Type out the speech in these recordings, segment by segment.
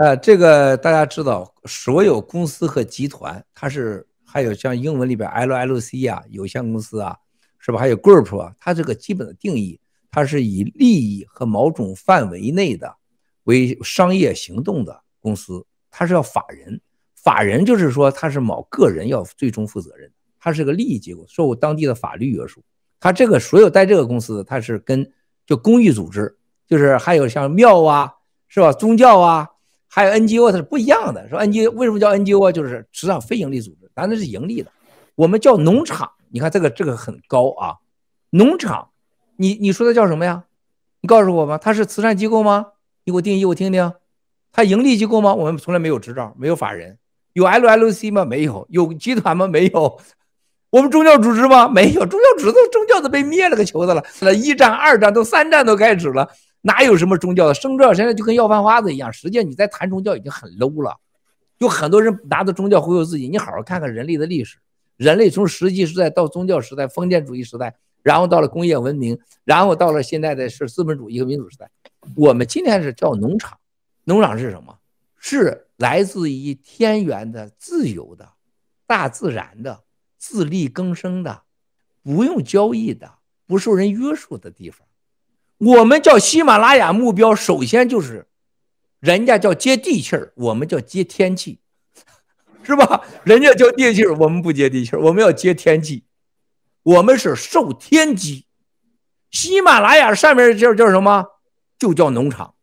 呃，这个大家知道，所有公司和集团，它是还有像英文里边 LLC 啊，有限公司啊，是吧？还有 group 啊，它这个基本的定义，它是以利益和某种范围内的为商业行动的公司，它是要法人。法人就是说，它是某个人要最终负责任，它是个利益结构，受当地的法律约束。它这个所有带这个公司它是跟就公益组织，就是还有像庙啊，是吧？宗教啊。还有 NGO 它是不一样的，说 NGO 为什么叫 NGO 啊？就是实际上非盈利组织，咱那是盈利的。我们叫农场，你看这个这个很高啊，农场。你你说的叫什么呀？你告诉我吧，它是慈善机构吗？你给我定义我听听，它盈利机构吗？我们从来没有执照，没有法人，有 LLC 吗？没有，有集团吗？没有，我们宗教组织吗？没有，宗教组织宗教都被灭了个球的了，那一战、二战都三战都开始了。哪有什么宗教的？宗教现在就跟要饭花子一样。实际上你在谈宗教已经很 low 了，有很多人拿着宗教忽悠自己。你好好看看人类的历史，人类从实际时代到宗教时代、封建主义时代，然后到了工业文明，然后到了现在的是资本主义和民主时代。我们今天是叫农场，农场是什么？是来自于天然的、自由的、大自然的、自力更生的、不用交易的、不受人约束的地方。我们叫喜马拉雅，目标首先就是，人家叫接地气儿，我们叫接天气，是吧？人家叫地气儿，我们不接地气儿，我们要接天气，我们是受天机。喜马拉雅上面叫叫什么？就叫农场。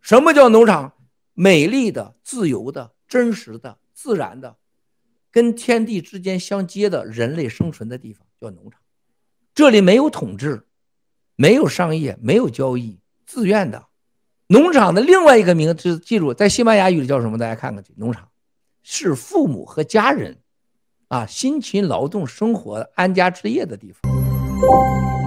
什么叫农场？美丽的、自由的、真实的、自然的，跟天地之间相接的人类生存的地方叫农场。这里没有统治。没有商业，没有交易，自愿的。农场的另外一个名字，记住，在西班牙语叫什么？大家看看去。农场是父母和家人啊，辛勤劳动、生活、安家置业的地方。